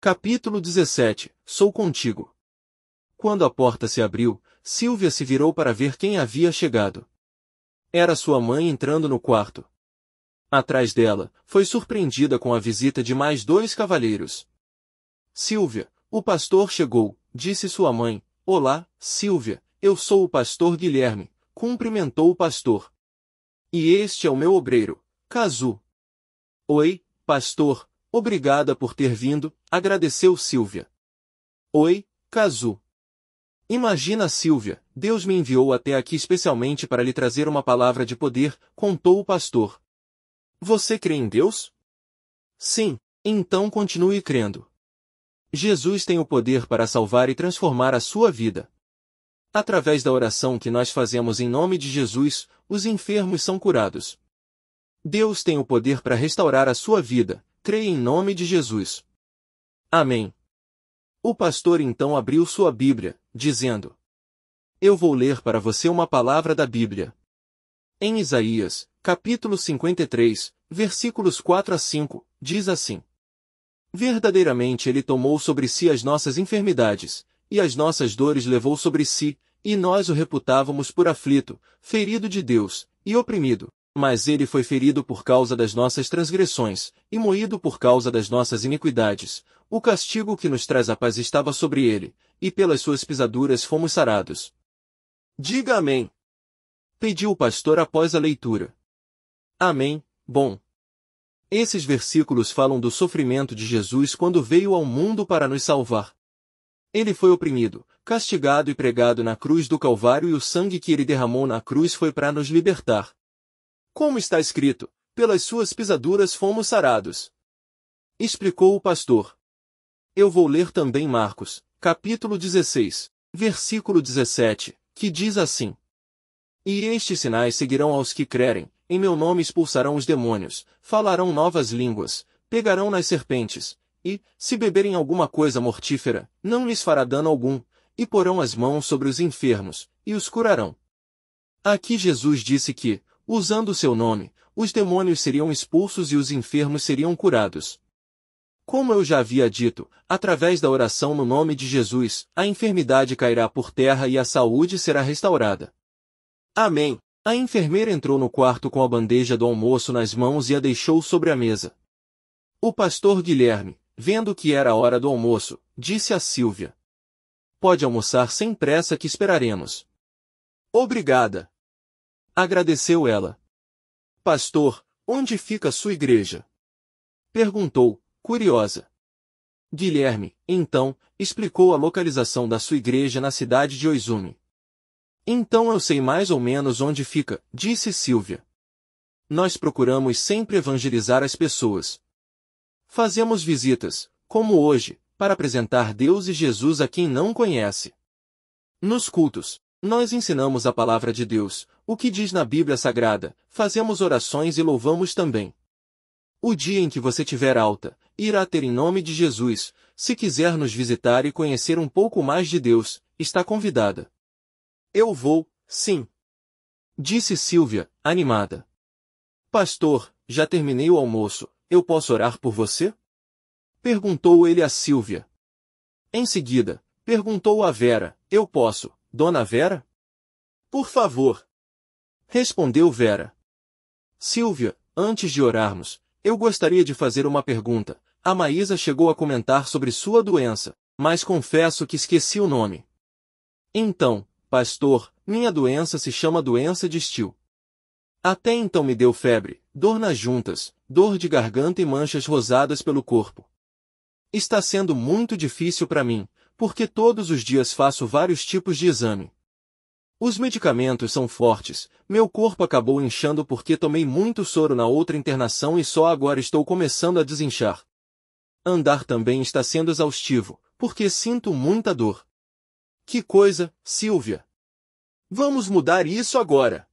Capítulo 17 Sou contigo. Quando a porta se abriu, Silvia se virou para ver quem havia chegado. Era sua mãe entrando no quarto. Atrás dela, foi surpreendida com a visita de mais dois cavalheiros. Silvia, o pastor chegou, disse sua mãe. Olá, Silvia, eu sou o pastor Guilherme, cumprimentou o pastor. E este é o meu obreiro, Cazu. Oi, pastor, Obrigada por ter vindo, agradeceu Silvia. Oi, Kazu. Imagina Silvia, Deus me enviou até aqui especialmente para lhe trazer uma palavra de poder, contou o pastor. Você crê em Deus? Sim, então continue crendo. Jesus tem o poder para salvar e transformar a sua vida. Através da oração que nós fazemos em nome de Jesus, os enfermos são curados. Deus tem o poder para restaurar a sua vida, entrei em nome de Jesus. Amém. O pastor então abriu sua Bíblia, dizendo: Eu vou ler para você uma palavra da Bíblia. Em Isaías, capítulo 53, versículos 4 a 5, diz assim: Verdadeiramente ele tomou sobre si as nossas enfermidades, e as nossas dores levou sobre si, e nós o reputávamos por aflito, ferido de Deus, e oprimido mas ele foi ferido por causa das nossas transgressões, e moído por causa das nossas iniquidades. O castigo que nos traz a paz estava sobre ele, e pelas suas pisaduras fomos sarados. Diga amém. Pediu o pastor após a leitura. Amém, bom. Esses versículos falam do sofrimento de Jesus quando veio ao mundo para nos salvar. Ele foi oprimido, castigado e pregado na cruz do Calvário e o sangue que ele derramou na cruz foi para nos libertar. Como está escrito, pelas suas pisaduras fomos sarados. Explicou o pastor. Eu vou ler também Marcos, capítulo 16, versículo 17, que diz assim: E estes sinais seguirão aos que crerem, em meu nome expulsarão os demônios, falarão novas línguas, pegarão nas serpentes, e, se beberem alguma coisa mortífera, não lhes fará dano algum, e porão as mãos sobre os enfermos, e os curarão. Aqui Jesus disse que, Usando seu nome, os demônios seriam expulsos e os enfermos seriam curados. Como eu já havia dito, através da oração no nome de Jesus, a enfermidade cairá por terra e a saúde será restaurada. Amém. A enfermeira entrou no quarto com a bandeja do almoço nas mãos e a deixou sobre a mesa. O pastor Guilherme, vendo que era a hora do almoço, disse a Silvia: Pode almoçar sem pressa que esperaremos. Obrigada, Agradeceu ela. Pastor, onde fica sua igreja? Perguntou, curiosa. Guilherme, então, explicou a localização da sua igreja na cidade de Oizumi. Então eu sei mais ou menos onde fica, disse Silvia. Nós procuramos sempre evangelizar as pessoas. Fazemos visitas, como hoje, para apresentar Deus e Jesus a quem não conhece. Nos cultos, nós ensinamos a palavra de Deus, o que diz na Bíblia Sagrada, fazemos orações e louvamos também. O dia em que você tiver alta, irá ter em nome de Jesus, se quiser nos visitar e conhecer um pouco mais de Deus, está convidada. Eu vou, sim. Disse Silvia, animada. Pastor, já terminei o almoço, eu posso orar por você? Perguntou ele a Silvia. Em seguida, perguntou a Vera, eu posso, dona Vera? Por favor, Respondeu Vera. Silvia, antes de orarmos, eu gostaria de fazer uma pergunta. A Maísa chegou a comentar sobre sua doença, mas confesso que esqueci o nome. Então, pastor, minha doença se chama doença de estio. Até então me deu febre, dor nas juntas, dor de garganta e manchas rosadas pelo corpo. Está sendo muito difícil para mim, porque todos os dias faço vários tipos de exame. Os medicamentos são fortes, meu corpo acabou inchando porque tomei muito soro na outra internação e só agora estou começando a desinchar. Andar também está sendo exaustivo, porque sinto muita dor. Que coisa, Silvia! Vamos mudar isso agora!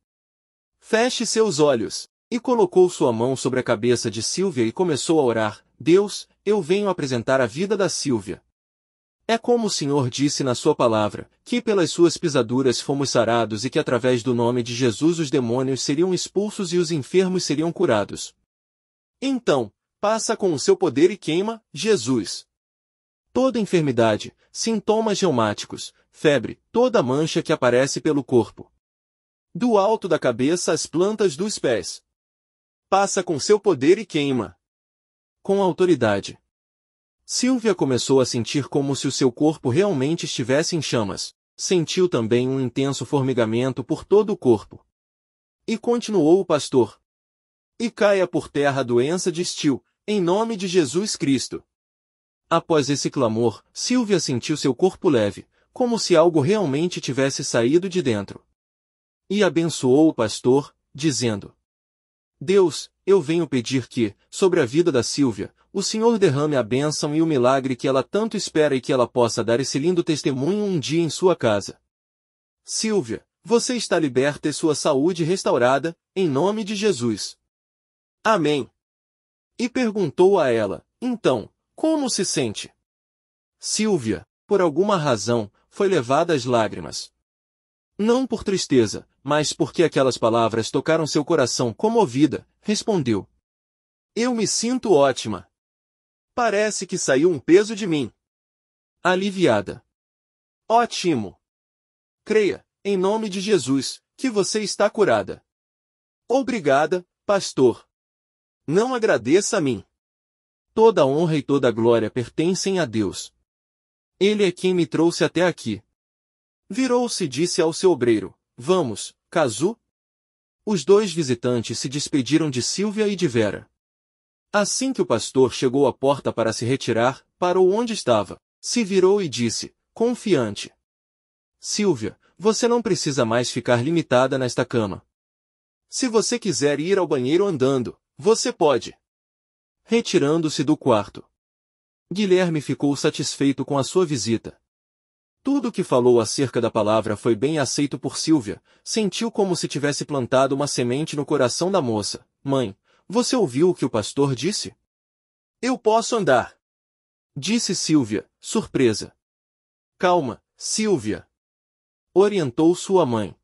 Feche seus olhos. E colocou sua mão sobre a cabeça de Silvia e começou a orar: Deus, eu venho apresentar a vida da Silvia, é como o Senhor disse na sua palavra, que pelas suas pisaduras fomos sarados e que através do nome de Jesus os demônios seriam expulsos e os enfermos seriam curados. Então, passa com o seu poder e queima, Jesus. Toda enfermidade, sintomas reumáticos, febre, toda mancha que aparece pelo corpo. Do alto da cabeça às plantas dos pés. Passa com seu poder e queima. Com autoridade. Silvia começou a sentir como se o seu corpo realmente estivesse em chamas. Sentiu também um intenso formigamento por todo o corpo. E continuou o pastor. E caia por terra a doença de Estil, em nome de Jesus Cristo. Após esse clamor, Silvia sentiu seu corpo leve, como se algo realmente tivesse saído de dentro. E abençoou o pastor, dizendo: Deus, eu venho pedir que, sobre a vida da Silvia, o Senhor derrame a bênção e o milagre que ela tanto espera e que ela possa dar esse lindo testemunho um dia em sua casa. Silvia, você está liberta e sua saúde restaurada, em nome de Jesus. Amém. E perguntou a ela, então, como se sente? Silvia, por alguma razão, foi levada às lágrimas. Não por tristeza, mas porque aquelas palavras tocaram seu coração comovida, respondeu. Eu me sinto ótima. Parece que saiu um peso de mim. Aliviada. Ótimo! Creia, em nome de Jesus, que você está curada. Obrigada, pastor. Não agradeça a mim. Toda a honra e toda a glória pertencem a Deus. Ele é quem me trouxe até aqui. Virou-se e disse ao seu obreiro, vamos, Cazu. Os dois visitantes se despediram de Silvia e de Vera. Assim que o pastor chegou à porta para se retirar, parou onde estava, se virou e disse, confiante. Silvia, você não precisa mais ficar limitada nesta cama. Se você quiser ir ao banheiro andando, você pode. Retirando-se do quarto. Guilherme ficou satisfeito com a sua visita. Tudo o que falou acerca da palavra foi bem aceito por Silvia, sentiu como se tivesse plantado uma semente no coração da moça. Mãe, você ouviu o que o pastor disse? Eu posso andar. Disse Silvia, surpresa. Calma, Silvia. Orientou sua mãe.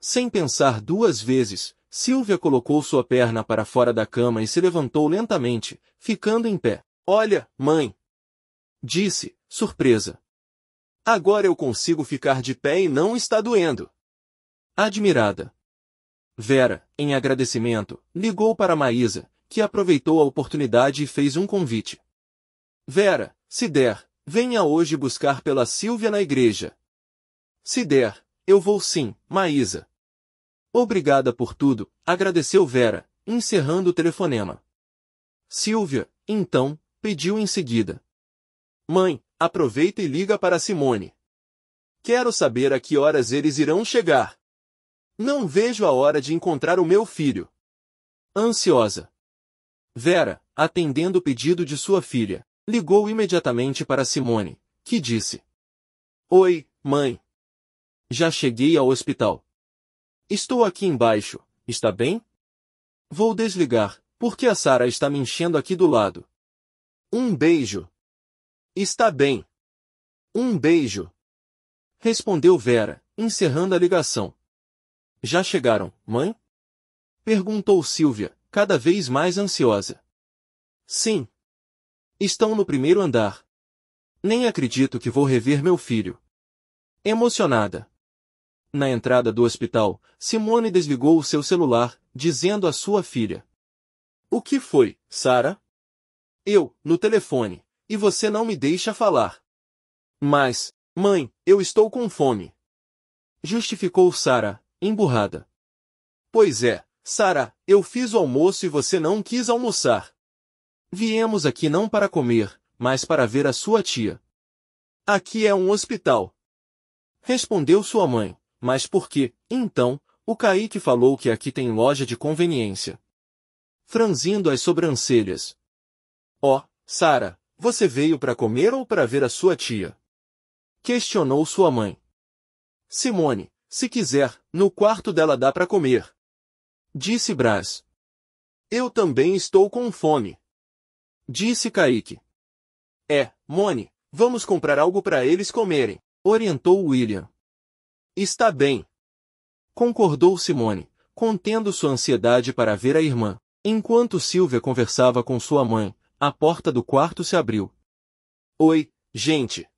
Sem pensar duas vezes, Silvia colocou sua perna para fora da cama e se levantou lentamente, ficando em pé. Olha, mãe! Disse, surpresa. Agora eu consigo ficar de pé e não está doendo. Admirada, Vera, em agradecimento, ligou para Maísa, que aproveitou a oportunidade e fez um convite. Vera, se der, venha hoje buscar pela Silvia na igreja. Se der, eu vou sim, Maísa. Obrigada por tudo, agradeceu Vera, encerrando o telefonema. Silvia, então, pediu em seguida. Mãe, aproveita e liga para Simone. Quero saber a que horas eles irão chegar. Não vejo a hora de encontrar o meu filho. Ansiosa. Vera, atendendo o pedido de sua filha, ligou imediatamente para Simone, que disse: Oi, mãe. Já cheguei ao hospital. Estou aqui embaixo, está bem? Vou desligar, porque a Sara está me enchendo aqui do lado. Um beijo. Está bem. Um beijo. Respondeu Vera, encerrando a ligação. Já chegaram, mãe? Perguntou Silvia, cada vez mais ansiosa. Sim. Estão no primeiro andar. Nem acredito que vou rever meu filho. Emocionada. Na entrada do hospital, Simone desligou o seu celular, dizendo à sua filha. O que foi, Sara? Eu, no telefone, e você não me deixa falar. Mas, mãe, eu estou com fome. Justificou Sara, emburrada. Pois é, Sara, eu fiz o almoço e você não quis almoçar. Viemos aqui não para comer, mas para ver a sua tia. Aqui é um hospital. Respondeu sua mãe, mas por que, então, o Kaique falou que aqui tem loja de conveniência? Franzindo as sobrancelhas. Ó, oh, Sara, você veio para comer ou para ver a sua tia? Questionou sua mãe. Simone, se quiser, no quarto dela dá para comer. Disse Brás. Eu também estou com fome. Disse Kaique. É, Mone, vamos comprar algo para eles comerem, orientou William. Está bem. Concordou Simone, contendo sua ansiedade para ver a irmã. Enquanto Silvia conversava com sua mãe, a porta do quarto se abriu. Oi, gente.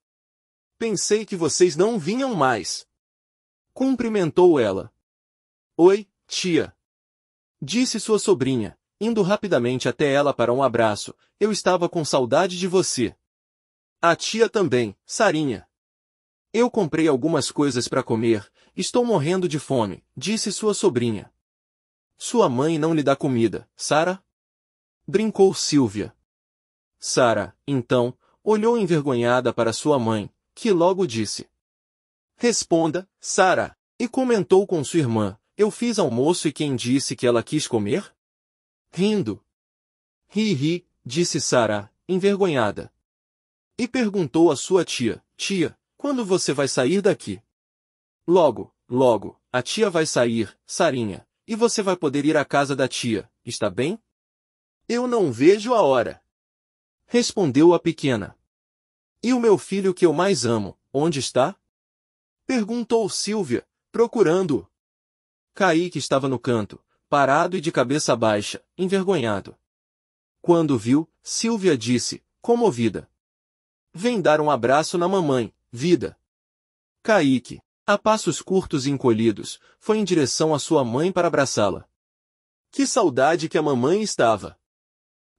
Pensei que vocês não vinham mais. Cumprimentou ela. Oi, tia. Disse sua sobrinha, indo rapidamente até ela para um abraço. Eu estava com saudade de você. A tia também, Sarinha. Eu comprei algumas coisas para comer, estou morrendo de fome, disse sua sobrinha. Sua mãe não lhe dá comida, Sara? Brincou Silvia. Sara, então, olhou envergonhada para sua mãe, que logo disse: Responda, Sara. E comentou com sua irmã, eu fiz almoço e quem disse que ela quis comer? Rindo. Ri, ri, disse Sara, envergonhada. E perguntou à sua tia, tia, quando você vai sair daqui? Logo, logo, a tia vai sair, Sarinha, e você vai poder ir à casa da tia, está bem? Eu não vejo a hora. Respondeu a pequena. E o meu filho que eu mais amo, onde está? Perguntou Silvia, procurando-o. Kaique estava no canto, parado e de cabeça baixa, envergonhado. Quando viu, Silvia disse, comovida. Vem dar um abraço na mamãe, vida. Kaique, a passos curtos e encolhidos, foi em direção à sua mãe para abraçá-la. Que saudade que a mamãe estava!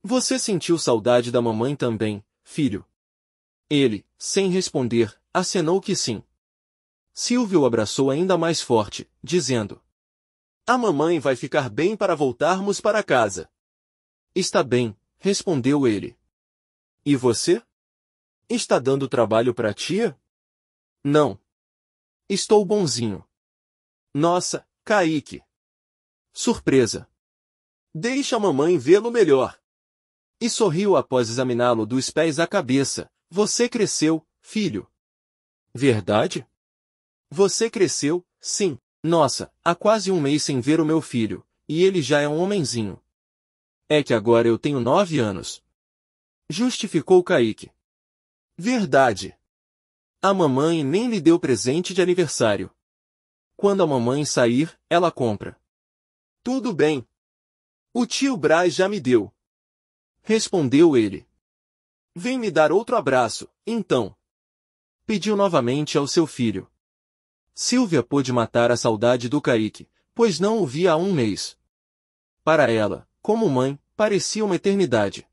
Você sentiu saudade da mamãe também, filho? Ele, sem responder, acenou que sim. Silvio abraçou ainda mais forte, dizendo: A mamãe vai ficar bem para voltarmos para casa. Está bem, respondeu ele. E você? Está dando trabalho para a tia? Não. Estou bonzinho. Nossa, Kaique. Surpresa. Deixa a mamãe vê-lo melhor. E sorriu após examiná-lo dos pés à cabeça. Você cresceu, filho. Verdade? Você cresceu, sim. Nossa, há quase um mês sem ver o meu filho, e ele já é um homenzinho. É que agora eu tenho nove anos. Justificou Kaique. Verdade. A mamãe nem lhe deu presente de aniversário. Quando a mamãe sair, ela compra. Tudo bem. O tio Braz já me deu. Respondeu ele. Vem me dar outro abraço, então. Pediu novamente ao seu filho. Silvia pôde matar a saudade do Caíque, pois não o via há um mês. Para ela, como mãe, parecia uma eternidade.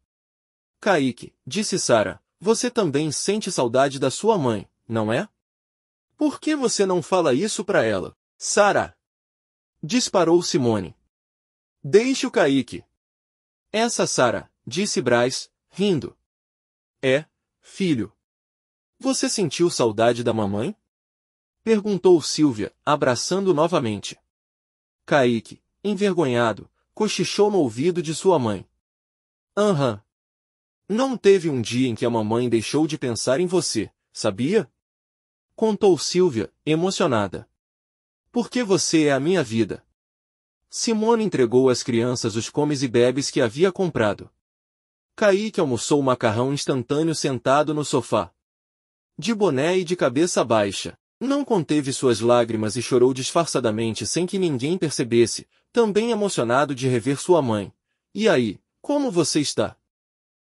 Caíque, disse Sara, você também sente saudade da sua mãe, não é? Por que você não fala isso para ela, Sara? Disparou Simone. Deixe o Caíque. Essa Sara, disse Braz, rindo. É, filho. Você sentiu saudade da mamãe? Perguntou Silvia, abraçando novamente. Kaique, envergonhado, cochichou no ouvido de sua mãe. Aham. Uhum. Não teve um dia em que a mamãe deixou de pensar em você, sabia? Contou Silvia, emocionada. Porque você é a minha vida. Simone entregou às crianças os comes e bebes que havia comprado. Kaique almoçou macarrão instantâneo sentado no sofá. De boné e de cabeça baixa. Não conteve suas lágrimas e chorou disfarçadamente sem que ninguém percebesse, também emocionado de rever sua mãe. E aí, como você está?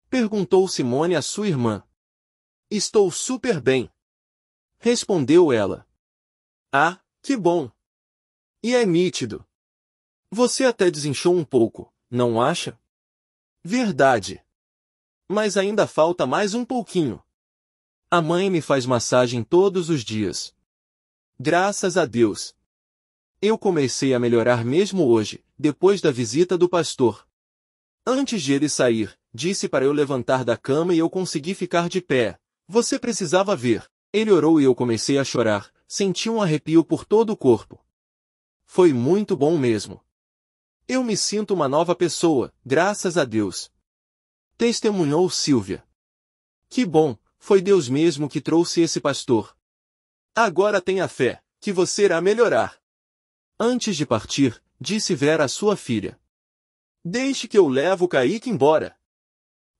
Perguntou Simone a sua irmã. Estou super bem. Respondeu ela. Ah, que bom. E é nítido. Você até desinchou um pouco, não acha? Verdade. Mas ainda falta mais um pouquinho. A mãe me faz massagem todos os dias. Graças a Deus. Eu comecei a melhorar mesmo hoje, depois da visita do pastor. Antes de ele sair, disse para eu levantar da cama e eu consegui ficar de pé. Você precisava ver. Ele orou e eu comecei a chorar, senti um arrepio por todo o corpo. Foi muito bom mesmo. Eu me sinto uma nova pessoa, graças a Deus. Testemunhou Silvia. Que bom, foi Deus mesmo que trouxe esse pastor. Agora tenha fé, que você irá melhorar. Antes de partir, disse Vera à sua filha. Deixe que eu levo o Kaique embora.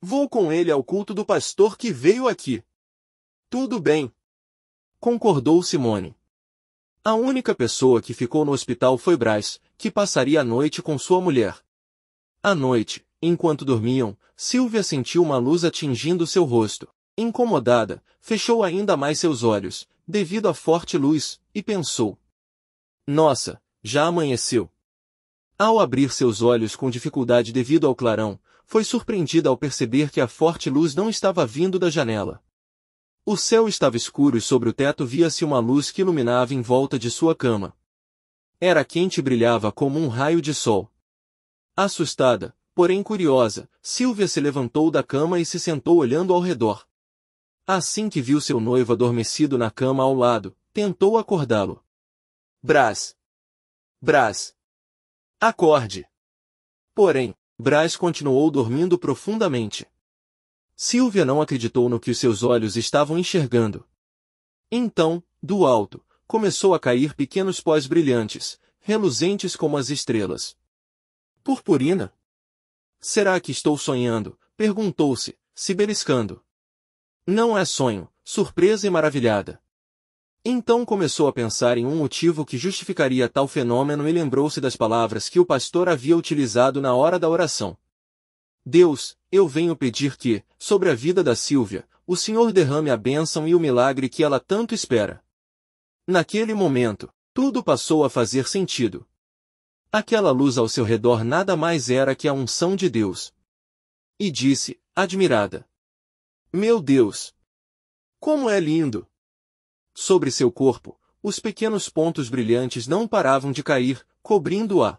Vou com ele ao culto do pastor que veio aqui. Tudo bem. Concordou Simone. A única pessoa que ficou no hospital foi Braz, que passaria a noite com sua mulher. À noite, enquanto dormiam, Silvia sentiu uma luz atingindo seu rosto. Incomodada, fechou ainda mais seus olhos, devido à forte luz, e pensou. Nossa, já amanheceu. Ao abrir seus olhos com dificuldade devido ao clarão, foi surpreendida ao perceber que a forte luz não estava vindo da janela. O céu estava escuro e sobre o teto via-se uma luz que iluminava em volta de sua cama. Era quente e brilhava como um raio de sol. Assustada, porém curiosa, Silvia se levantou da cama e se sentou olhando ao redor. Assim que viu seu noivo adormecido na cama ao lado, tentou acordá-lo. Brás! Brás! Acorde! Porém, Brás continuou dormindo profundamente. Silvia não acreditou no que os seus olhos estavam enxergando. Então, do alto, começou a cair pequenos pós brilhantes, reluzentes como as estrelas. Purpurina? Será que estou sonhando? Perguntou-se, se beliscando. Não é sonho, surpresa e maravilhada. Então começou a pensar em um motivo que justificaria tal fenômeno e lembrou-se das palavras que o pastor havia utilizado na hora da oração. Deus, eu venho pedir que, sobre a vida da Silvia, o Senhor derrame a bênção e o milagre que ela tanto espera. Naquele momento, tudo passou a fazer sentido. Aquela luz ao seu redor nada mais era que a unção de Deus. E disse, admirada: meu Deus! Como é lindo! Sobre seu corpo, os pequenos pontos brilhantes não paravam de cair, cobrindo-a.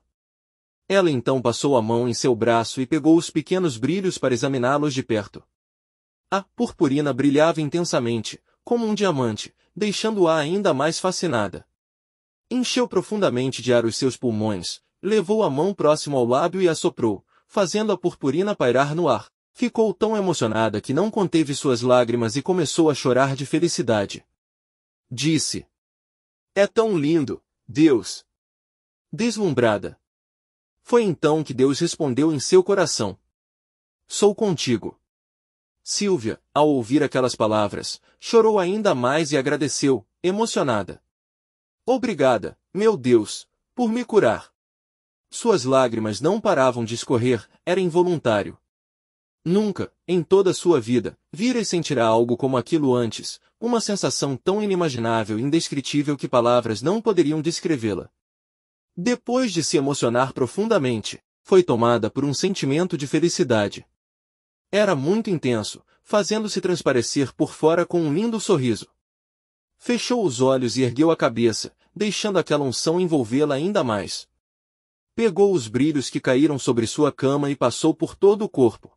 Ela então passou a mão em seu braço e pegou os pequenos brilhos para examiná-los de perto. A purpurina brilhava intensamente, como um diamante, deixando-a ainda mais fascinada. Encheu profundamente de ar os seus pulmões, levou a mão próximo ao lábio e assoprou, fazendo a purpurina pairar no ar. Ficou tão emocionada que não conteve suas lágrimas e começou a chorar de felicidade. Disse: É tão lindo, Deus! Deslumbrada. Foi então que Deus respondeu em seu coração: Sou contigo. Silvia, ao ouvir aquelas palavras, chorou ainda mais e agradeceu, emocionada. Obrigada, meu Deus, por me curar. Suas lágrimas não paravam de escorrer, era involuntário. Nunca, em toda a sua vida, vira e sentirá algo como aquilo antes, uma sensação tão inimaginável e indescritível que palavras não poderiam descrevê-la. Depois de se emocionar profundamente, foi tomada por um sentimento de felicidade. Era muito intenso, fazendo-se transparecer por fora com um lindo sorriso. Fechou os olhos e ergueu a cabeça, deixando aquela unção envolvê-la ainda mais. Pegou os brilhos que caíram sobre sua cama e passou por todo o corpo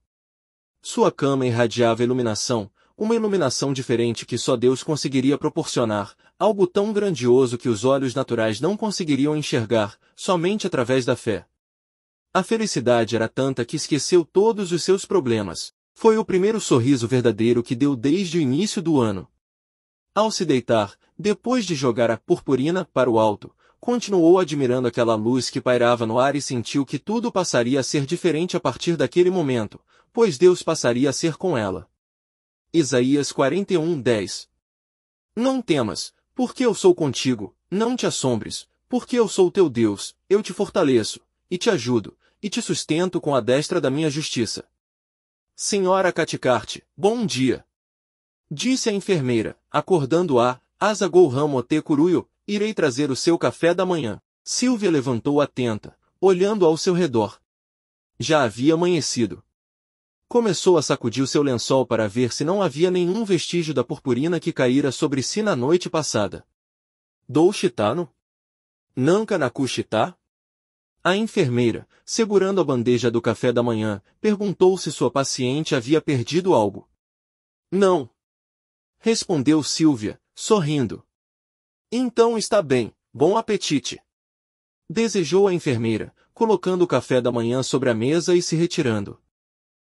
sua cama irradiava iluminação, uma iluminação diferente que só Deus conseguiria proporcionar, algo tão grandioso que os olhos naturais não conseguiriam enxergar, somente através da fé. A felicidade era tanta que esqueceu todos os seus problemas. Foi o primeiro sorriso verdadeiro que deu desde o início do ano. Ao se deitar, depois de jogar a purpurina para o alto, continuou admirando aquela luz que pairava no ar e sentiu que tudo passaria a ser diferente a partir daquele momento, pois Deus passaria a ser com ela. Isaías 41, 10 Não temas, porque eu sou contigo, não te assombres, porque eu sou teu Deus, eu te fortaleço, e te ajudo, e te sustento com a destra da minha justiça. Senhora Caticarte, bom dia! Disse a enfermeira, acordando a Asagou te Curuio, Irei trazer o seu café da manhã. Silvia levantou atenta, olhando ao seu redor. Já havia amanhecido. Começou a sacudir o seu lençol para ver se não havia nenhum vestígio da purpurina que caíra sobre si na noite passada. Dou chitano? Nanka chitá? A enfermeira, segurando a bandeja do café da manhã, perguntou se sua paciente havia perdido algo. Não. Respondeu Silvia, sorrindo. Então está bem, bom apetite! Desejou a enfermeira, colocando o café da manhã sobre a mesa e se retirando.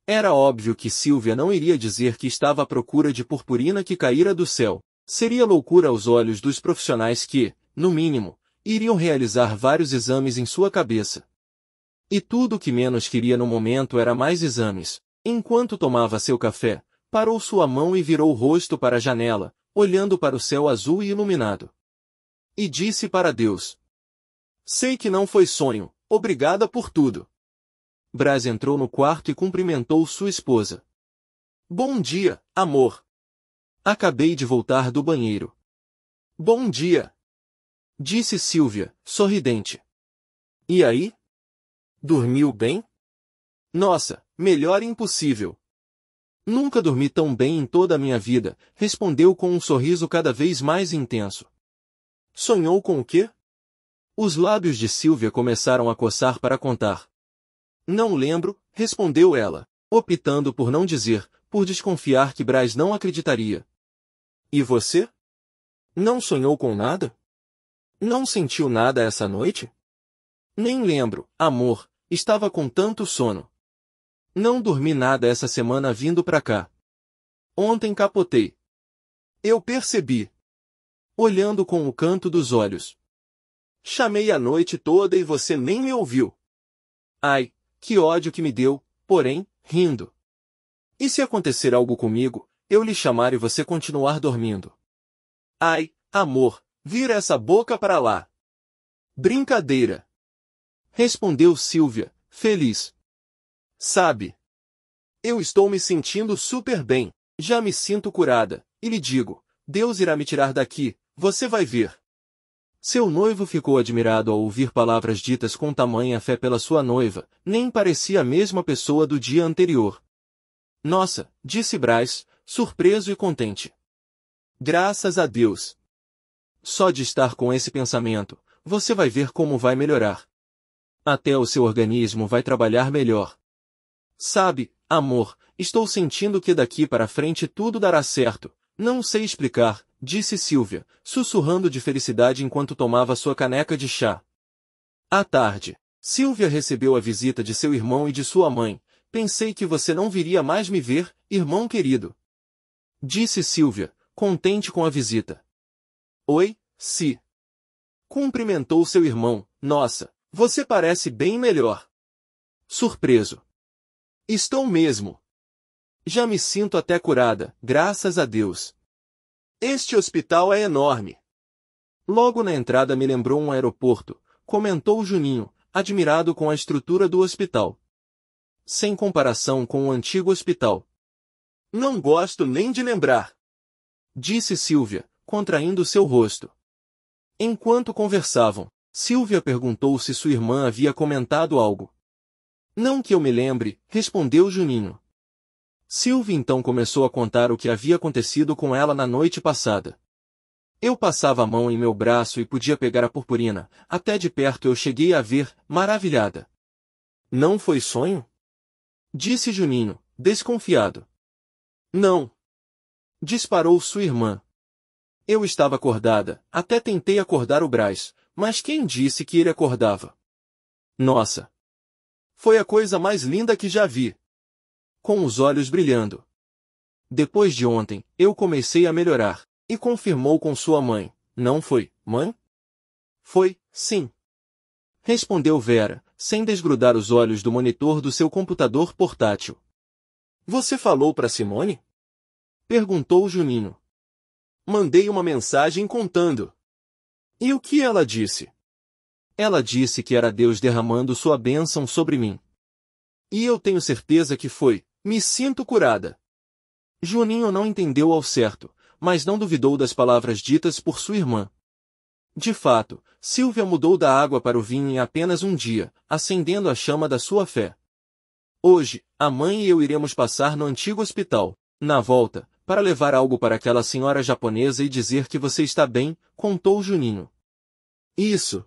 Era óbvio que Silvia não iria dizer que estava à procura de purpurina que caíra do céu. Seria loucura aos olhos dos profissionais que, no mínimo, iriam realizar vários exames em sua cabeça. E tudo o que menos queria no momento era mais exames. Enquanto tomava seu café, parou sua mão e virou o rosto para a janela, olhando para o céu azul e iluminado e disse para Deus: Sei que não foi sonho, obrigada por tudo. Braz entrou no quarto e cumprimentou sua esposa. Bom dia, amor. Acabei de voltar do banheiro. Bom dia. Disse Silvia, sorridente. E aí? Dormiu bem? Nossa, melhor impossível. Nunca dormi tão bem em toda a minha vida, respondeu com um sorriso cada vez mais intenso. Sonhou com o quê? Os lábios de Silvia começaram a coçar para contar. Não lembro, respondeu ela, optando por não dizer, por desconfiar que Braz não acreditaria. E você? Não sonhou com nada? Não sentiu nada essa noite? Nem lembro, amor, estava com tanto sono. Não dormi nada essa semana vindo para cá. Ontem capotei. Eu percebi, olhando com o canto dos olhos. Chamei a noite toda e você nem me ouviu. Ai, que ódio que me deu, porém, rindo. E se acontecer algo comigo, eu lhe chamar e você continuar dormindo? Ai, amor, vira essa boca para lá. Brincadeira. Respondeu Silvia, feliz. Sabe? Eu estou me sentindo super bem, já me sinto curada, e lhe digo, Deus irá me tirar daqui, você vai ver. Seu noivo ficou admirado ao ouvir palavras ditas com tamanha fé pela sua noiva, nem parecia a mesma pessoa do dia anterior. Nossa, disse Braz, surpreso e contente. Graças a Deus. Só de estar com esse pensamento, você vai ver como vai melhorar. Até o seu organismo vai trabalhar melhor. Sabe, amor, estou sentindo que daqui para frente tudo dará certo. Não sei explicar, disse Silvia, sussurrando de felicidade enquanto tomava sua caneca de chá. À tarde, Silvia recebeu a visita de seu irmão e de sua mãe. Pensei que você não viria mais me ver, irmão querido. Disse Silvia, contente com a visita. Oi, Si. Cumprimentou seu irmão. Nossa, você parece bem melhor. Surpreso. Estou mesmo. Já me sinto até curada, graças a Deus. Este hospital é enorme. Logo na entrada me lembrou um aeroporto, comentou Juninho, admirado com a estrutura do hospital. Sem comparação com o antigo hospital. Não gosto nem de lembrar. Disse Silvia, contraindo seu rosto. Enquanto conversavam, Silvia perguntou se sua irmã havia comentado algo. Não que eu me lembre, respondeu Juninho. Sylvie então começou a contar o que havia acontecido com ela na noite passada. Eu passava a mão em meu braço e podia pegar a purpurina, até de perto eu cheguei a ver, maravilhada. Não foi sonho? Disse Juninho, desconfiado. Não. Disparou sua irmã. Eu estava acordada, até tentei acordar o Brás, mas quem disse que ele acordava? Nossa! Foi a coisa mais linda que já vi com os olhos brilhando. Depois de ontem, eu comecei a melhorar, e confirmou com sua mãe. Não foi, mãe? Foi, sim. Respondeu Vera, sem desgrudar os olhos do monitor do seu computador portátil. Você falou para Simone? Perguntou Juninho. Mandei uma mensagem contando. E o que ela disse? Ela disse que era Deus derramando sua bênção sobre mim. E eu tenho certeza que foi, me sinto curada. Juninho não entendeu ao certo, mas não duvidou das palavras ditas por sua irmã. De fato, Silvia mudou da água para o vinho em apenas um dia, acendendo a chama da sua fé. Hoje, a mãe e eu iremos passar no antigo hospital, na volta, para levar algo para aquela senhora japonesa e dizer que você está bem, contou Juninho. Isso.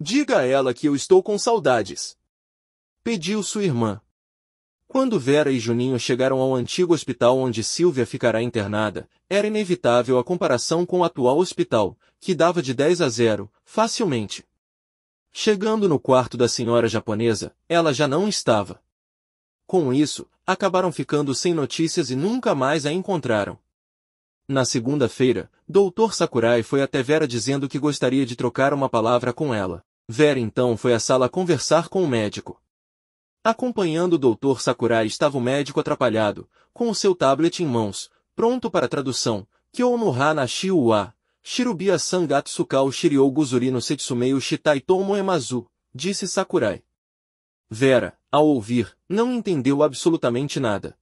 Diga a ela que eu estou com saudades. Pediu sua irmã. Quando Vera e Juninho chegaram ao antigo hospital onde Silvia ficará internada, era inevitável a comparação com o atual hospital, que dava de 10 a 0, facilmente. Chegando no quarto da senhora japonesa, ela já não estava. Com isso, acabaram ficando sem notícias e nunca mais a encontraram. Na segunda-feira, Dr. Sakurai foi até Vera dizendo que gostaria de trocar uma palavra com ela. Vera então foi à sala conversar com o médico. Acompanhando o Dr. Sakurai estava o médico atrapalhado, com o seu tablet em mãos, pronto para a tradução, Kyonoha Nashi Uwa, Shirubiya Sangatsukao Shiryou Guzuri no Setsumeio Shitai Tomo Emazu, disse Sakurai. Vera, ao ouvir, não entendeu absolutamente nada.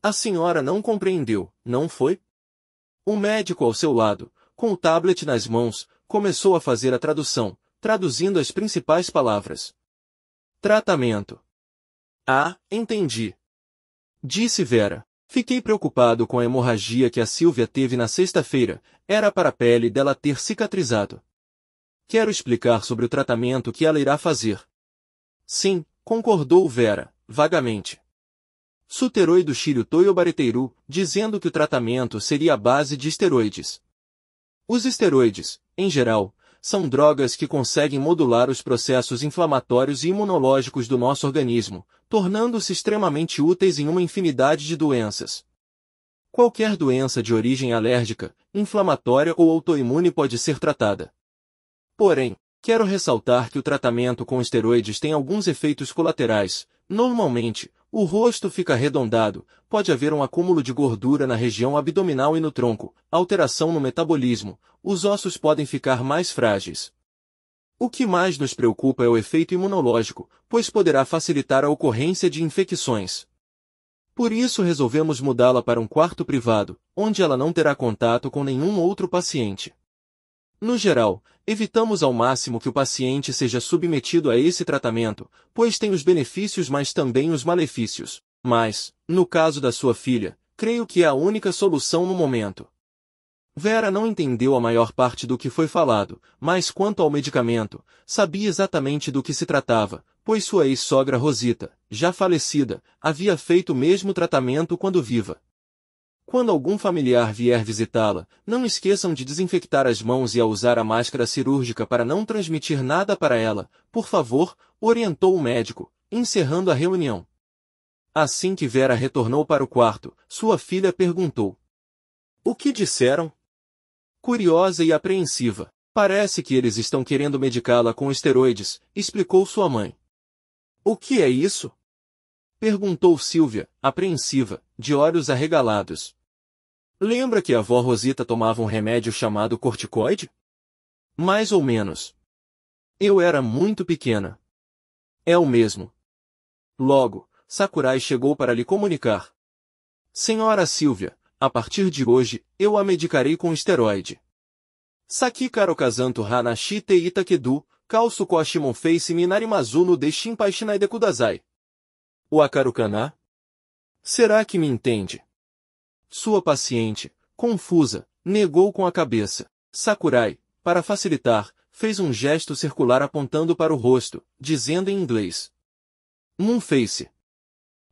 A senhora não compreendeu, não foi? O médico ao seu lado, com o tablet nas mãos, começou a fazer a tradução, traduzindo as principais palavras. Tratamento ah, entendi. Disse Vera. Fiquei preocupado com a hemorragia que a Silvia teve na sexta-feira, era para a pele dela ter cicatrizado. Quero explicar sobre o tratamento que ela irá fazer. Sim, concordou Vera, vagamente. Suteroi do Shirutoi Obareteiru, dizendo que o tratamento seria a base de esteroides. Os esteroides, em geral, são drogas que conseguem modular os processos inflamatórios e imunológicos do nosso organismo, tornando-se extremamente úteis em uma infinidade de doenças. Qualquer doença de origem alérgica, inflamatória ou autoimune pode ser tratada. Porém, quero ressaltar que o tratamento com esteroides tem alguns efeitos colaterais, normalmente, o rosto fica arredondado, pode haver um acúmulo de gordura na região abdominal e no tronco, alteração no metabolismo, os ossos podem ficar mais frágeis. O que mais nos preocupa é o efeito imunológico, pois poderá facilitar a ocorrência de infecções. Por isso resolvemos mudá-la para um quarto privado, onde ela não terá contato com nenhum outro paciente. No geral, evitamos ao máximo que o paciente seja submetido a esse tratamento, pois tem os benefícios mas também os malefícios. Mas, no caso da sua filha, creio que é a única solução no momento. Vera não entendeu a maior parte do que foi falado, mas quanto ao medicamento, sabia exatamente do que se tratava, pois sua ex-sogra Rosita, já falecida, havia feito o mesmo tratamento quando viva. Quando algum familiar vier visitá-la, não esqueçam de desinfectar as mãos e a usar a máscara cirúrgica para não transmitir nada para ela, por favor, orientou o médico, encerrando a reunião. Assim que Vera retornou para o quarto, sua filha perguntou. O que disseram? Curiosa e apreensiva. Parece que eles estão querendo medicá-la com esteroides, explicou sua mãe. O que é isso? Perguntou Silvia, apreensiva, de olhos arregalados. Lembra que a avó Rosita tomava um remédio chamado corticoide? Mais ou menos. Eu era muito pequena. É o mesmo. Logo, Sakurai chegou para lhe comunicar. Senhora Silvia, a partir de hoje, eu a medicarei com esteroide. Saki Karokazanto Hanashi Itakedu, Kedu, Kalsuko Shimon Face Minarimazu no Deshin Paishinai Dekudazai. O Akarukaná? Será que me entende? Sua paciente, confusa, negou com a cabeça. Sakurai, para facilitar, fez um gesto circular apontando para o rosto, dizendo em inglês. Moonface.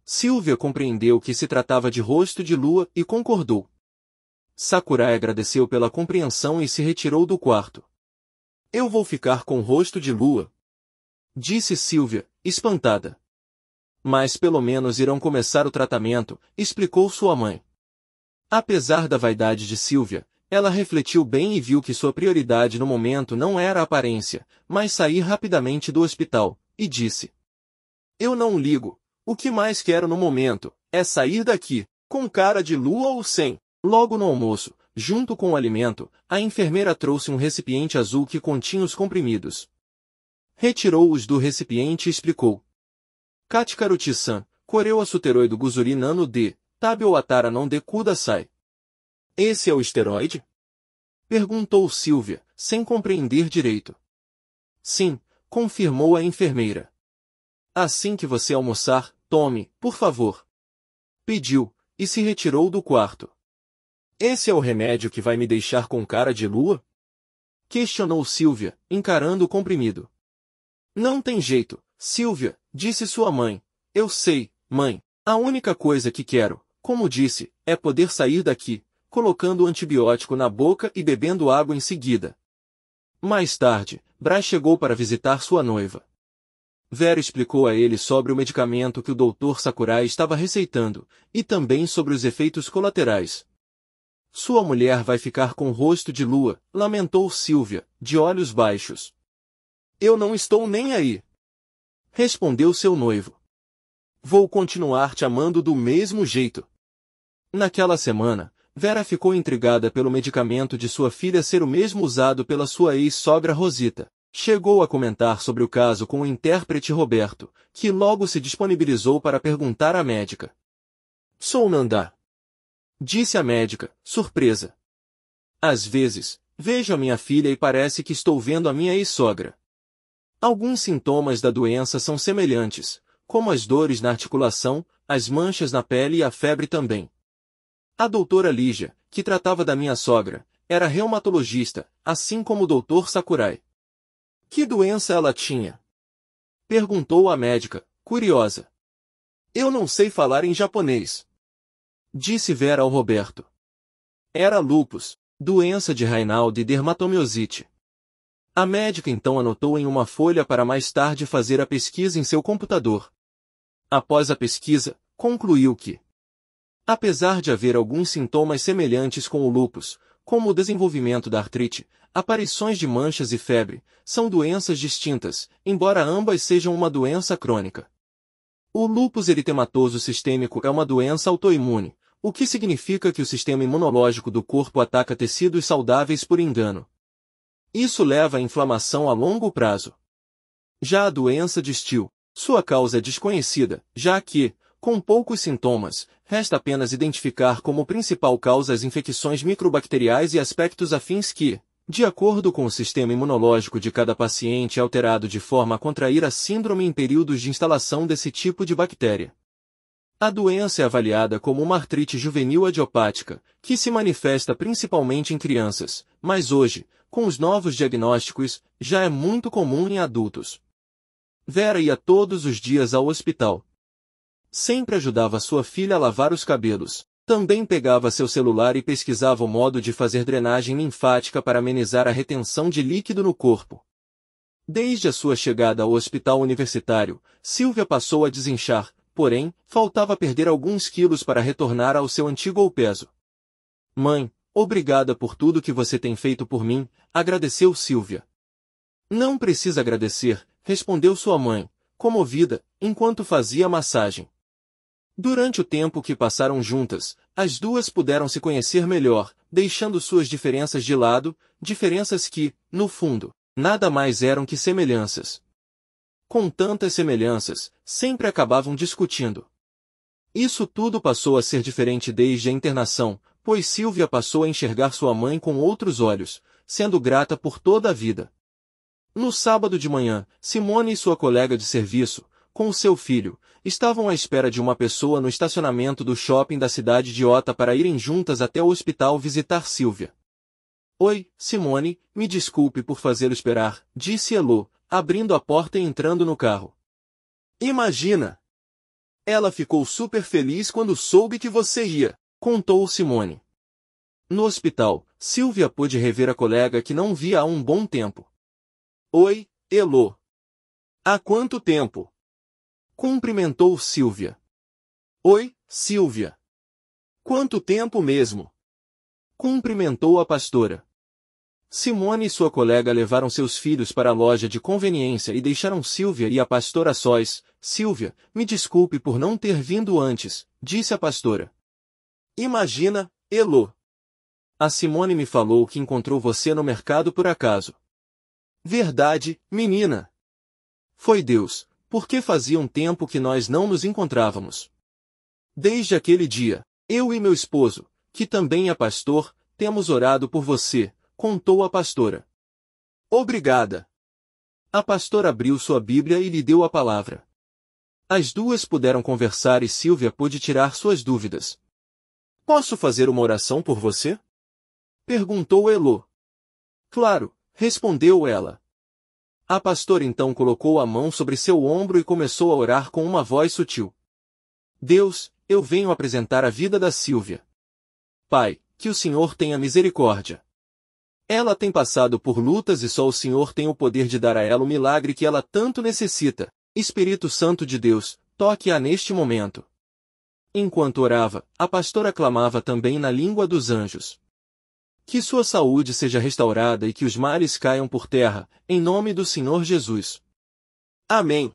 Silvia compreendeu que se tratava de rosto de lua e concordou. Sakurai agradeceu pela compreensão e se retirou do quarto. Eu vou ficar com rosto de lua. Disse Silvia, espantada. Mas pelo menos irão começar o tratamento, explicou sua mãe. Apesar da vaidade de Silvia, ela refletiu bem e viu que sua prioridade no momento não era a aparência, mas sair rapidamente do hospital, e disse. Eu não ligo. O que mais quero no momento é sair daqui, com cara de lua ou sem. Logo no almoço, junto com o alimento, a enfermeira trouxe um recipiente azul que continha os comprimidos. Retirou-os do recipiente e explicou. Katkaruti-san, Coreu guzuri nano D, Tabe ou Atara não decuda sai. Esse é o esteroide? Perguntou Silvia, sem compreender direito. Sim, confirmou a enfermeira. Assim que você almoçar, tome, por favor. Pediu, e se retirou do quarto. Esse é o remédio que vai me deixar com cara de lua? Questionou Silvia, encarando o comprimido. Não tem jeito, Silvia, disse sua mãe. Eu sei, mãe. A única coisa que quero como disse, é poder sair daqui, colocando o antibiótico na boca e bebendo água em seguida. Mais tarde, Braz chegou para visitar sua noiva. Vera explicou a ele sobre o medicamento que o doutor Sakurai estava receitando, e também sobre os efeitos colaterais. Sua mulher vai ficar com rosto de lua, lamentou Silvia, de olhos baixos. Eu não estou nem aí. Respondeu seu noivo. Vou continuar te amando do mesmo jeito. Naquela semana, Vera ficou intrigada pelo medicamento de sua filha ser o mesmo usado pela sua ex-sogra Rosita. Chegou a comentar sobre o caso com o intérprete Roberto, que logo se disponibilizou para perguntar à médica. Sou Nandá. Disse a médica, surpresa. Às vezes, vejo a minha filha e parece que estou vendo a minha ex-sogra. Alguns sintomas da doença são semelhantes, como as dores na articulação, as manchas na pele e a febre também a doutora Lígia, que tratava da minha sogra, era reumatologista, assim como o doutor Sakurai. Que doença ela tinha? Perguntou a médica, curiosa. Eu não sei falar em japonês. Disse Vera ao Roberto. Era lupus, doença de Reinaldo e dermatomiosite. A médica então anotou em uma folha para mais tarde fazer a pesquisa em seu computador. Após a pesquisa, concluiu que Apesar de haver alguns sintomas semelhantes com o lupus, como o desenvolvimento da artrite, aparições de manchas e febre, são doenças distintas, embora ambas sejam uma doença crônica. O lupus eritematoso sistêmico é uma doença autoimune, o que significa que o sistema imunológico do corpo ataca tecidos saudáveis por engano. Isso leva à inflamação a longo prazo. Já a doença de Still, sua causa é desconhecida, já que, com poucos sintomas, Resta apenas identificar como principal causa as infecções microbacteriais e aspectos afins que, de acordo com o sistema imunológico de cada paciente, é alterado de forma a contrair a síndrome em períodos de instalação desse tipo de bactéria. A doença é avaliada como uma artrite juvenil adiopática, que se manifesta principalmente em crianças, mas hoje, com os novos diagnósticos, já é muito comum em adultos. Vera ia todos os dias ao hospital, Sempre ajudava sua filha a lavar os cabelos. Também pegava seu celular e pesquisava o modo de fazer drenagem linfática para amenizar a retenção de líquido no corpo. Desde a sua chegada ao hospital universitário, Silvia passou a desinchar, porém, faltava perder alguns quilos para retornar ao seu antigo peso. Mãe, obrigada por tudo que você tem feito por mim, agradeceu Silvia. Não precisa agradecer, respondeu sua mãe, comovida, enquanto fazia a massagem. Durante o tempo que passaram juntas, as duas puderam se conhecer melhor, deixando suas diferenças de lado, diferenças que, no fundo, nada mais eram que semelhanças. Com tantas semelhanças, sempre acabavam discutindo. Isso tudo passou a ser diferente desde a internação, pois Silvia passou a enxergar sua mãe com outros olhos, sendo grata por toda a vida. No sábado de manhã, Simone e sua colega de serviço, com seu filho, estavam à espera de uma pessoa no estacionamento do shopping da cidade de Ota para irem juntas até o hospital visitar Silvia. Oi, Simone, me desculpe por fazê-lo esperar, disse Elo, abrindo a porta e entrando no carro. Imagina! Ela ficou super feliz quando soube que você ia, contou Simone. No hospital, Silvia pôde rever a colega que não via há um bom tempo. Oi, Elo. Há quanto tempo? Cumprimentou Silvia. Oi, Silvia. Quanto tempo mesmo? Cumprimentou a pastora. Simone e sua colega levaram seus filhos para a loja de conveniência e deixaram Silvia e a pastora sós. Silvia, me desculpe por não ter vindo antes, disse a pastora. Imagina, Elo. A Simone me falou que encontrou você no mercado por acaso. Verdade, menina. Foi Deus, porque fazia um tempo que nós não nos encontrávamos. Desde aquele dia, eu e meu esposo, que também é pastor, temos orado por você, contou a pastora. Obrigada. A pastora abriu sua Bíblia e lhe deu a palavra. As duas puderam conversar e Silvia pôde tirar suas dúvidas. Posso fazer uma oração por você? Perguntou Elo. Claro, respondeu ela. A ah, pastora então colocou a mão sobre seu ombro e começou a orar com uma voz sutil. Deus, eu venho apresentar a vida da Silvia. Pai, que o Senhor tenha misericórdia. Ela tem passado por lutas e só o Senhor tem o poder de dar a ela o milagre que ela tanto necessita. Espírito Santo de Deus, toque-a neste momento. Enquanto orava, a pastora clamava também na língua dos anjos. Que sua saúde seja restaurada e que os mares caiam por terra, em nome do Senhor Jesus. Amém.